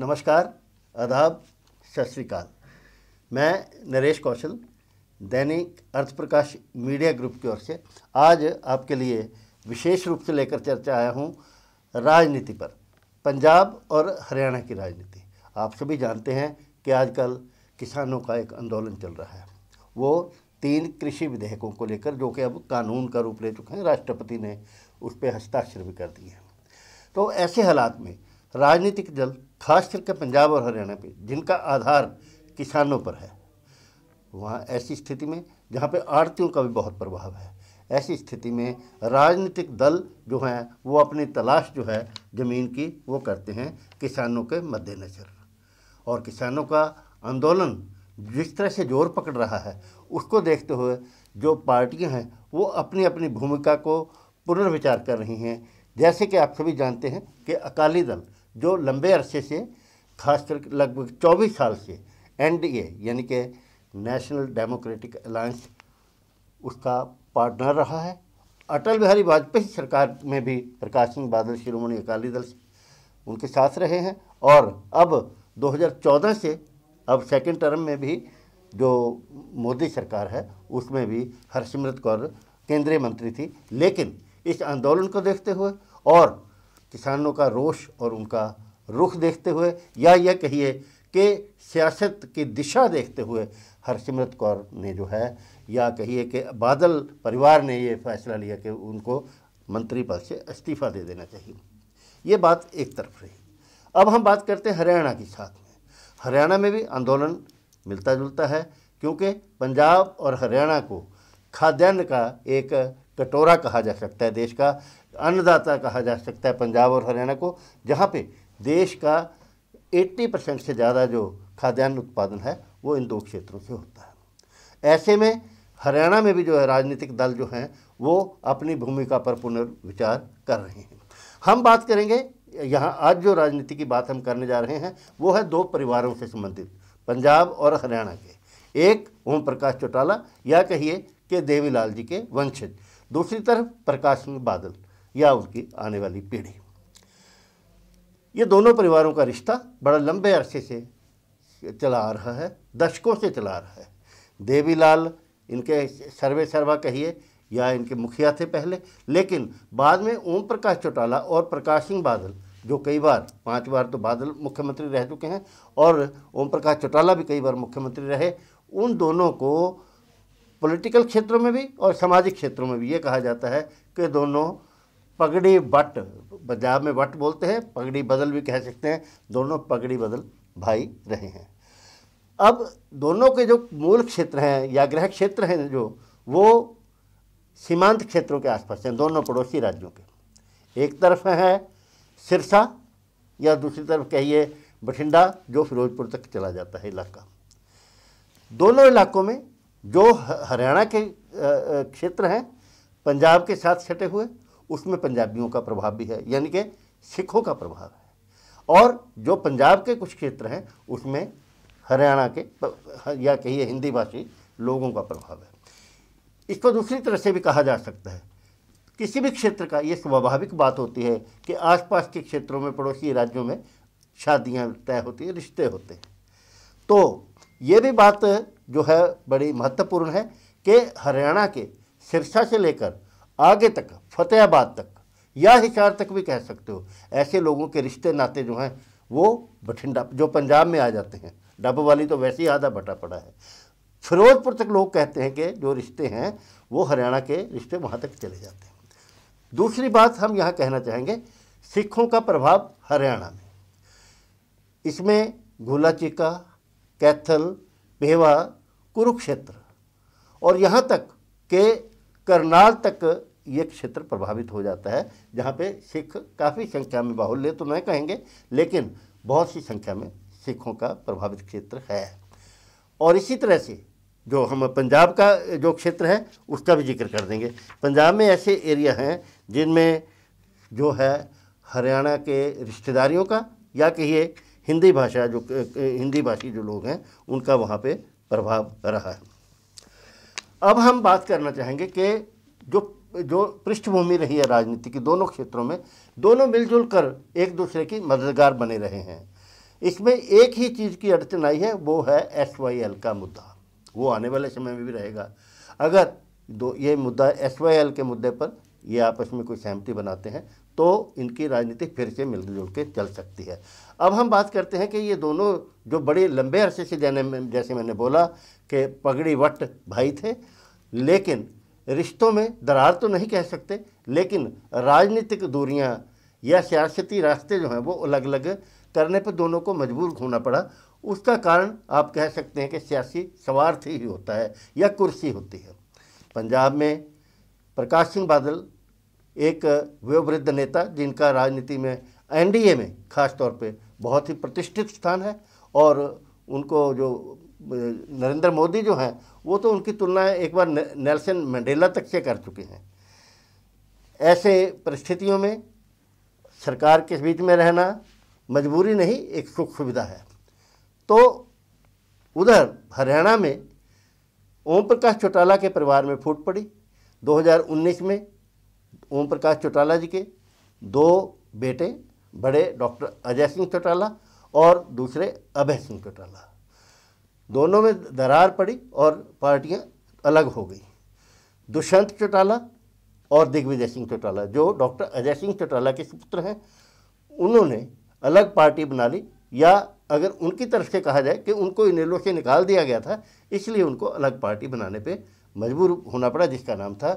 नमस्कार आदाब सत श्रीकाल मैं नरेश कौशल दैनिक अर्थप्रकाश मीडिया ग्रुप की ओर से आज आपके लिए विशेष रूप से लेकर चर्चा आया हूँ राजनीति पर पंजाब और हरियाणा की राजनीति आप सभी जानते हैं कि आजकल किसानों का एक आंदोलन चल रहा है वो तीन कृषि विधेयकों को लेकर जो कि अब कानून का रूप ले चुके हैं राष्ट्रपति ने उस पर हस्ताक्षर भी कर दिए हैं तो ऐसे हालात में राजनीतिक दल खास करके पंजाब और हरियाणा पे जिनका आधार किसानों पर है वहाँ ऐसी स्थिति में जहाँ पे आड़तियों का भी बहुत प्रभाव है ऐसी स्थिति में राजनीतिक दल जो हैं वो अपनी तलाश जो है ज़मीन की वो करते हैं किसानों के मद्देनज़र और किसानों का आंदोलन जिस तरह से जोर पकड़ रहा है उसको देखते हुए जो पार्टियां हैं वो अपनी अपनी भूमिका को पुनर्विचार कर रही हैं जैसे कि आप सभी जानते हैं कि अकाली दल जो लंबे अरसे से खासकर लगभग 24 साल से एनडीए यानी कि नेशनल डेमोक्रेटिक अलायंस उसका पार्टनर रहा है अटल बिहारी वाजपेयी सरकार में भी प्रकाश सिंह बादल शिरोमणि अकाली दल उनके साथ रहे हैं और अब 2014 से अब सेकेंड टर्म में भी जो मोदी सरकार है उसमें भी हरसिमरत कौर केंद्रीय मंत्री थी लेकिन इस आंदोलन को देखते हुए और किसानों का रोष और उनका रुख देखते हुए या यह कहिए कि सियासत की दिशा देखते हुए हरसिमरत कौर ने जो है या कहिए कि बादल परिवार ने ये फैसला लिया कि उनको मंत्री पद से इस्तीफ़ा दे देना चाहिए ये बात एक तरफ रही अब हम बात करते हैं हरियाणा के साथ में हरियाणा में भी आंदोलन मिलता जुलता है क्योंकि पंजाब और हरियाणा को खाद्यान्न का एक कटोरा कहा जा सकता है देश का अन्नदाता कहा जा सकता है पंजाब और हरियाणा को जहाँ पे देश का 80 परसेंट से ज़्यादा जो खाद्यान्न उत्पादन है वो इन दो क्षेत्रों से होता है ऐसे में हरियाणा में भी जो है राजनीतिक दल जो हैं वो अपनी भूमिका पर पुनर्विचार कर रहे हैं हम बात करेंगे यहाँ आज जो राजनीति की बात हम करने जा रहे हैं वो है दो परिवारों से संबंधित पंजाब और हरियाणा के एक ओम प्रकाश चौटाला या कहिए कि देवीलाल जी के वंशज दूसरी तरफ प्रकाश सिंह बादल या उनकी आने वाली पीढ़ी ये दोनों परिवारों का रिश्ता बड़ा लंबे अरसे से चला आ रहा है दशकों से चला आ रहा है देवीलाल इनके सर्वे सर्वा कहिए या इनके मुखिया थे पहले लेकिन बाद में ओम प्रकाश चौटाला और प्रकाश सिंह बादल जो कई बार पांच बार तो बादल मुख्यमंत्री रह चुके हैं और ओम प्रकाश चौटाला भी कई बार मुख्यमंत्री रहे उन दोनों को पॉलिटिकल क्षेत्रों में भी और सामाजिक क्षेत्रों में भी ये कहा जाता है कि दोनों पगड़ी बट पंजाब में बट बोलते हैं पगड़ी बदल भी कह सकते हैं दोनों पगड़ी बदल भाई रहे हैं अब दोनों के जो मूल क्षेत्र हैं या ग्रह क्षेत्र हैं जो वो सीमांत क्षेत्रों के आसपास हैं दोनों पड़ोसी राज्यों के एक तरफ है सिरसा या दूसरी तरफ कहिए बठिंडा जो फिरोजपुर तक चला जाता है इलाका दोनों इलाकों में जो हरियाणा के क्षेत्र हैं पंजाब के साथ सटे हुए उसमें पंजाबियों का प्रभाव भी है यानी कि सिखों का प्रभाव है और जो पंजाब के कुछ क्षेत्र हैं उसमें हरियाणा के या कहिए हिंदी भाषी लोगों का प्रभाव है इसको दूसरी तरह से भी कहा जा सकता है किसी भी क्षेत्र का ये स्वाभाविक बात होती है कि आसपास के क्षेत्रों में पड़ोसी राज्यों में शादियां तय होती हैं रिश्ते होते हैं तो ये भी बात जो है बड़ी महत्वपूर्ण है कि हरियाणा के सिरसा से लेकर आगे तक फतेहाबाद तक या हिसार तक भी कह सकते हो ऐसे लोगों के रिश्ते नाते जो हैं वो बठिंडा जो पंजाब में आ जाते हैं डब वाली तो वैसे ही आधा बटा पड़ा है फिरोजपुर तक लोग कहते हैं कि जो रिश्ते हैं वो हरियाणा के रिश्ते वहाँ तक चले जाते हैं दूसरी बात हम यहाँ कहना चाहेंगे सिखों का प्रभाव हरियाणा में इसमें गोलाचिका कैथल भेवा कुरुक्षेत्र और यहाँ तक के करनाल तक ये क्षेत्र प्रभावित हो जाता है जहाँ पे सिख काफ़ी संख्या में बाहुल्य तो नहीं कहेंगे लेकिन बहुत सी संख्या में सिखों का प्रभावित क्षेत्र है और इसी तरह से जो हम पंजाब का जो क्षेत्र है उसका भी जिक्र कर देंगे पंजाब में ऐसे एरिया हैं जिनमें जो है हरियाणा के रिश्तेदारियों का या कहिए हिंदी भाषा जो हिंदी भाषी जो लोग हैं उनका वहाँ पे प्रभाव रहा है अब हम बात करना चाहेंगे कि जो जो पृष्ठभूमि रही है राजनीति की दोनों क्षेत्रों में दोनों मिलजुल कर एक दूसरे की मददगार बने रहे हैं इसमें एक ही चीज़ की अड़चन आई है वो है एस वाई एल का मुद्दा वो आने वाले समय में भी रहेगा अगर दो ये मुद्दा एस वाई एल के मुद्दे पर ये आपस में कोई सहमति बनाते हैं तो इनकी राजनीति फिर से मिलजुल के चल सकती है अब हम बात करते हैं कि ये दोनों जो बड़े लंबे अरसे से जैने जैसे मैंने बोला कि पगड़ी वट भाई थे लेकिन रिश्तों में दरार तो नहीं कह सकते लेकिन राजनीतिक दूरियां या सियासती रास्ते जो हैं वो अलग अलग करने पर दोनों को मजबूर होना पड़ा उसका कारण आप कह सकते हैं कि सियासी स्वार्थ ही होता है या कुर्सी होती है पंजाब में प्रकाश सिंह बादल एक वयोवृद्ध नेता जिनका राजनीति में एनडीए में खास तौर पे बहुत ही प्रतिष्ठित स्थान है और उनको जो नरेंद्र मोदी जो हैं वो तो उनकी तुलना एक बार नेल्सन मंडेला तक से कर चुके हैं ऐसे परिस्थितियों में सरकार के बीच में रहना मजबूरी नहीं एक सुख सुविधा है तो उधर हरियाणा में ओम प्रकाश चौटाला के परिवार में फूट पड़ी 2019 में ओम प्रकाश चौटाला जी के दो बेटे बड़े डॉक्टर अजय सिंह चौटाला और दूसरे अभय सिंह चौटाला दोनों में दरार पड़ी और पार्टियां अलग हो गई दुष्यंत चौटाला और दिग्विजय सिंह चौटाला जो डॉक्टर अजय सिंह चौटाला के सुपुत्र हैं उन्होंने अलग पार्टी बना ली या अगर उनकी तरफ से कहा जाए कि उनको इनेलो से निकाल दिया गया था इसलिए उनको अलग पार्टी बनाने पे मजबूर होना पड़ा जिसका नाम था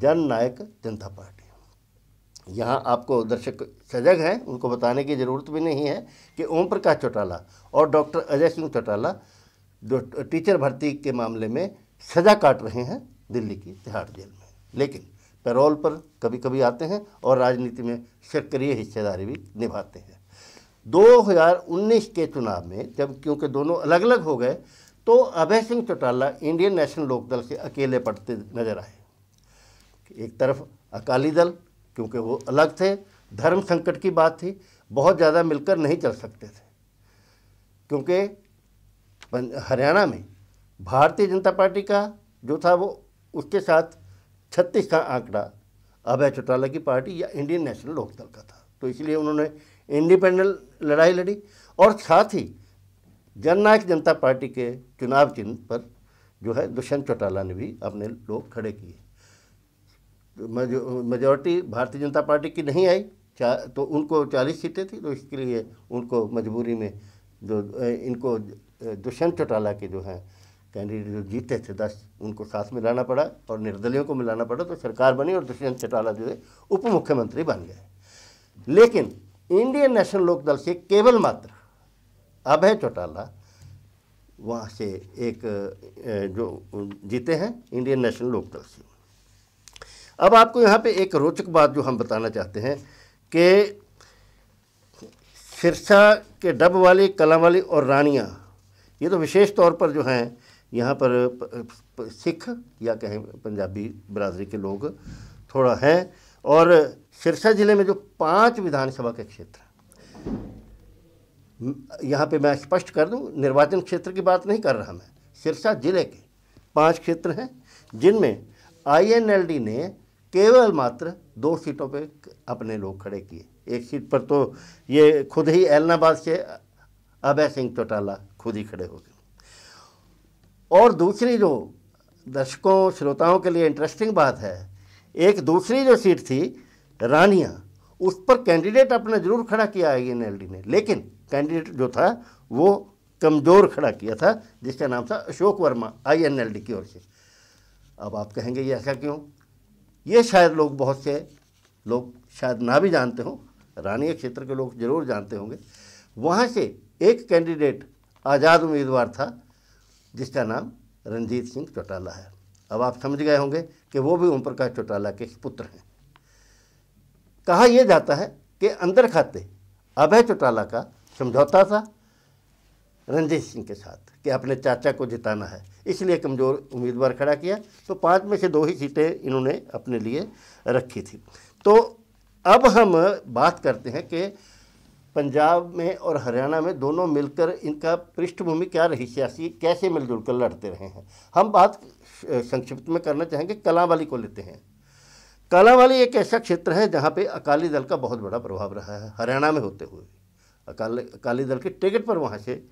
जन नायक जनता पार्टी यहाँ आपको दर्शक सजग हैं उनको बताने की ज़रूरत भी नहीं है कि ओम प्रकाश चौटाला और डॉक्टर अजय सिंह चौटाला जो टीचर भर्ती के मामले में सजा काट रहे हैं दिल्ली की तिहाड़ जेल में लेकिन पैरोल पर कभी कभी आते हैं और राजनीति में सक्रिय हिस्सेदारी भी निभाते हैं 2019 के चुनाव में जब क्योंकि दोनों अलग अलग हो गए तो अभय सिंह चौटाला इंडियन नेशनल लोकदल से अकेले पड़ते नजर आए एक तरफ अकाली दल क्योंकि वो अलग थे धर्म संकट की बात थी बहुत ज़्यादा मिलकर नहीं चल सकते थे क्योंकि हरियाणा में भारतीय जनता पार्टी का जो था वो उसके साथ छत्तीस का आंकड़ा अभय चौटाला की पार्टी या इंडियन नेशनल लोकदल का था तो इसलिए उन्होंने इंडिपेंडेंट लड़ाई लड़ी और साथ ही जननायक जनता पार्टी के चुनाव चिन्ह पर जो है दुष्यंत चौटाला ने भी अपने लोग खड़े किए मेजोरिटी भारतीय जनता पार्टी की नहीं आई तो उनको चालीस सीटें थी तो इसके लिए उनको मजबूरी में जो इनको दुष्यंत चौटाला के जो हैं कैंडिडेट जो जीते थे दस उनको साथ में लाना पड़ा और निर्दलियों को मिलाना पड़ा तो सरकार बनी और दुष्यंत चौटाला जो है उप मुख्यमंत्री बन गए लेकिन इंडियन नेशनल लोकदल से केवल मात्र अभय चौटाला वहाँ से एक जो जीते हैं इंडियन नेशनल लोकदल से अब आपको यहाँ पे एक रोचक बात जो हम बताना चाहते हैं कि सिरसा के डब वाली कला वाली और रानियाँ ये तो विशेष तौर पर जो हैं यहाँ पर सिख या कहें पंजाबी बरदरी के लोग थोड़ा हैं और सिरसा ज़िले में जो पांच विधानसभा के क्षेत्र यहाँ पे मैं स्पष्ट कर दूँ निर्वाचन क्षेत्र की बात नहीं कर रहा मैं सिरसा ज़िले के पांच क्षेत्र हैं जिनमें आईएनएलडी ने केवल मात्र दो सीटों पे अपने लोग खड़े किए एक सीट पर तो ये खुद ही एलनाबाद से अभय सिंह चौटाला खुद ही खड़े हो गए और दूसरी जो दर्शकों श्रोताओं के लिए इंटरेस्टिंग बात है एक दूसरी जो सीट थी रानिया उस पर कैंडिडेट अपने जरूर खड़ा किया आई एन ने लेकिन कैंडिडेट जो था वो कमज़ोर खड़ा किया था जिसका नाम था अशोक वर्मा आई एन की ओर से अब आप कहेंगे ये ऐसा क्यों ये शायद लोग बहुत से लोग शायद ना भी जानते हों रानिया क्षेत्र के लोग जरूर जानते होंगे वहाँ से एक कैंडिडेट आज़ाद उम्मीदवार था जिसका नाम रंजीत सिंह चौटाला है अब आप समझ गए होंगे कि वो भी ओम प्रकाश चौटाला के पुत्र हैं कहा यह जाता है कि अंदर खाते अभय चौटाला का समझौता था रंजीत सिंह के साथ कि अपने चाचा को जिताना है इसलिए कमज़ोर उम्मीदवार खड़ा किया तो पाँच में से दो ही सीटें इन्होंने अपने लिए रखी थी तो अब हम बात करते हैं कि पंजाब में और हरियाणा में दोनों मिलकर इनका पृष्ठभूमि क्या रही सियासी कैसे मिलजुल कर लड़ते रहे हैं हम बात संक्षिप्त में करना चाहेंगे कलावाली को लेते हैं कलावाली एक ऐसा क्षेत्र है जहाँ पे अकाली दल का बहुत बड़ा प्रभाव रहा है हरियाणा में होते हुए अकाली अकाली दल के टिकट पर वहाँ से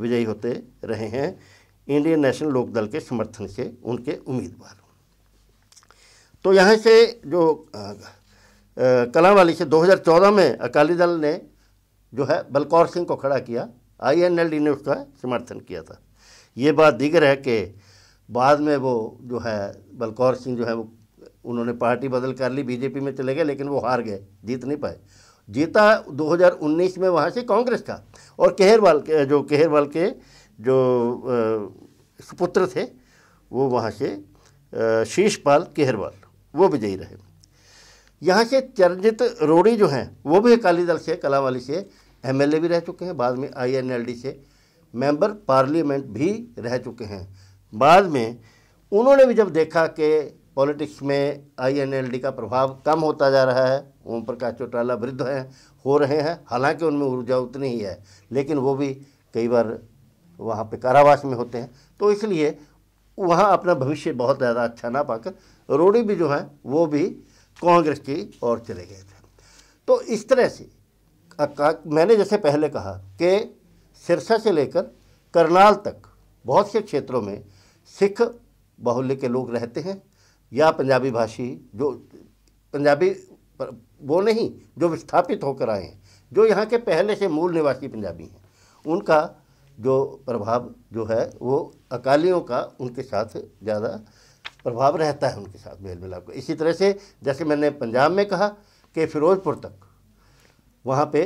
विजयी होते रहे हैं इंडियन नेशनल लोकदल के समर्थन से उनके उम्मीदवार तो यहाँ से जो वाली से 2014 में अकाली दल ने जो है बलकौर सिंह को खड़ा किया आईएनएलडी ने उसका समर्थन किया था ये बात दीगर है कि बाद में वो जो है बलकौर सिंह जो है वो उन्होंने पार्टी बदल कर ली बीजेपी में चले गए लेकिन वो हार गए जीत नहीं पाए जीता 2019 में वहाँ से कांग्रेस का और केहरवाल के जो केहरवाल के जो सुपुत्र थे वो वहाँ से शीशपाल केहरवाल वो विजयी रहे यहाँ से चरणजीत रोड़ी जो हैं वो भी अकाली दल से कलावाली से एमएलए भी रह चुके हैं बाद में आईएनएलडी से मेंबर पार्लियामेंट भी रह चुके हैं बाद में उन्होंने भी जब देखा कि पॉलिटिक्स में आईएनएलडी का प्रभाव कम होता जा रहा है ओम प्रकाश चौटाला वृद्ध हैं हो रहे हैं हालांकि उनमें ऊर्जा उतनी ही है लेकिन वो भी कई बार वहाँ पे कारावास में होते हैं तो इसलिए वहाँ अपना भविष्य बहुत ज़्यादा अच्छा ना पाकर रोड़ी भी जो है वो भी कांग्रेस की ओर चले गए थे तो इस तरह से मैंने जैसे पहले कहा कि सिरसा से लेकर करनाल तक बहुत से क्षेत्रों में सिख बाहुल्य के लोग रहते हैं या पंजाबी भाषी जो पंजाबी वो नहीं जो विस्थापित होकर आए हैं जो यहाँ के पहले से मूल निवासी पंजाबी हैं उनका जो प्रभाव जो है वो अकालियों का उनके साथ ज़्यादा प्रभाव रहता है उनके साथ मेल मिलाप का इसी तरह से जैसे मैंने पंजाब में कहा कि फिरोजपुर तक वहाँ पे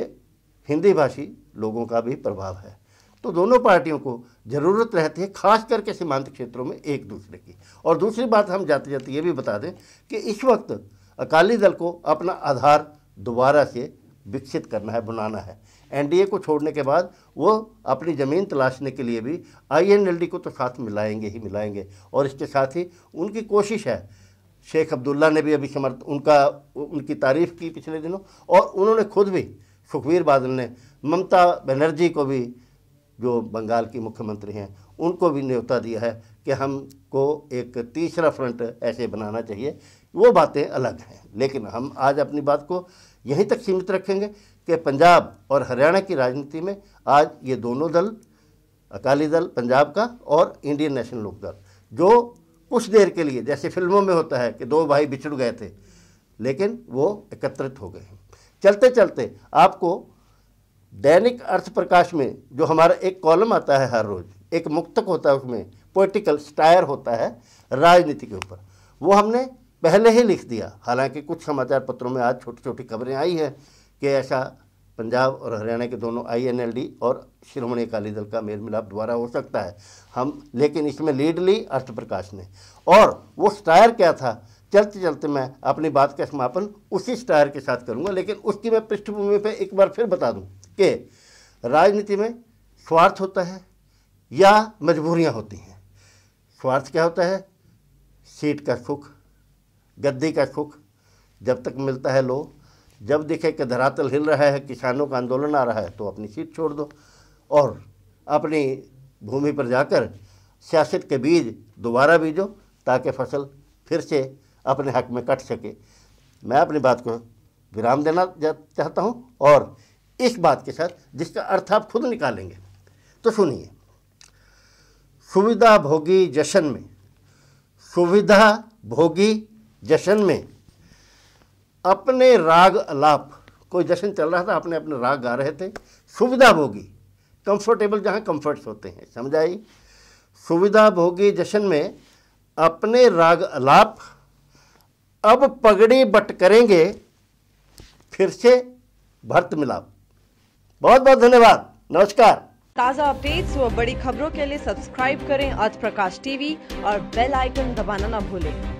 हिंदी भाषी लोगों का भी प्रभाव है तो दोनों पार्टियों को ज़रूरत रहती है खास करके सीमांत क्षेत्रों में एक दूसरे की और दूसरी बात हम जाते जाते ये भी बता दें कि इस वक्त अकाली दल को अपना आधार दोबारा से विकसित करना है बनाना है एनडीए को छोड़ने के बाद वो अपनी ज़मीन तलाशने के लिए भी आईएनएलडी को तो साथ मिलाएंगे ही मिलाएंगे और इसके साथ ही उनकी कोशिश है शेख अब्दुल्ला ने भी अभी समर्थ उनका उनकी तारीफ़ की पिछले दिनों और उन्होंने खुद भी सुखबीर बादल ने ममता बनर्जी को भी जो बंगाल की मुख्यमंत्री हैं उनको भी न्योता दिया है कि हमको एक तीसरा फ्रंट ऐसे बनाना चाहिए वो बातें अलग हैं लेकिन हम आज अपनी बात को यहीं तक सीमित रखेंगे कि पंजाब और हरियाणा की राजनीति में आज ये दोनों दल अकाली दल पंजाब का और इंडियन नेशनल लोकदल जो कुछ देर के लिए जैसे फिल्मों में होता है कि दो भाई बिछड़ गए थे लेकिन वो एकत्रित हो गए हैं चलते चलते आपको दैनिक अर्थ प्रकाश में जो हमारा एक कॉलम आता है हर रोज़ एक मुक्तक होता है उसमें पोलिटिकल स्टायर होता है राजनीति के ऊपर वो हमने पहले ही लिख दिया हालांकि कुछ समाचार पत्रों में आज छोटी छोटी खबरें आई हैं कि ऐसा पंजाब और हरियाणा के दोनों आईएनएलडी और श्रोमणी अकाली दल का मेल मिलाप दोबारा हो सकता है हम लेकिन इसमें लीड ली अष्टप्रकाश ने और वो स्टायर क्या था चलते चलते मैं अपनी बात का समापन उसी स्टायर के साथ करूँगा लेकिन उसकी मैं पृष्ठभूमि पर एक बार फिर बता दूँ कि राजनीति में स्वार्थ होता है या मजबूरियाँ होती हैं स्वार्थ क्या होता है सीट का सुख गद्दी का सुख जब तक मिलता है लो जब दिखे कि धरातल हिल रहा है किसानों का आंदोलन आ रहा है तो अपनी सीट छोड़ दो और अपनी भूमि पर जाकर सियासत के बीज दोबारा बीजो ताकि फसल फिर से अपने हक में कट सके मैं अपनी बात को विराम देना चाहता हूँ और इस बात के साथ जिसका अर्थ आप खुद निकालेंगे तो सुनिए सुविधा भोगी जशन में सुविधा भोगी जश्न में अपने राग अलाप कोई जश्न चल रहा था अपने अपने राग गा रहे थे सुविधा भोगी कंफर्टेबल जहाँ कंफर्ट्स होते हैं समझाई सुविधा भोगी जश्न में अपने राग अलाप अब पगड़ी बट करेंगे फिर से भर्त मिलाप बहुत बहुत धन्यवाद नमस्कार ताज़ा अपडेट्स व बड़ी खबरों के लिए सब्सक्राइब करें आज प्रकाश टीवी और बेल आइकन दबाना ना भूलें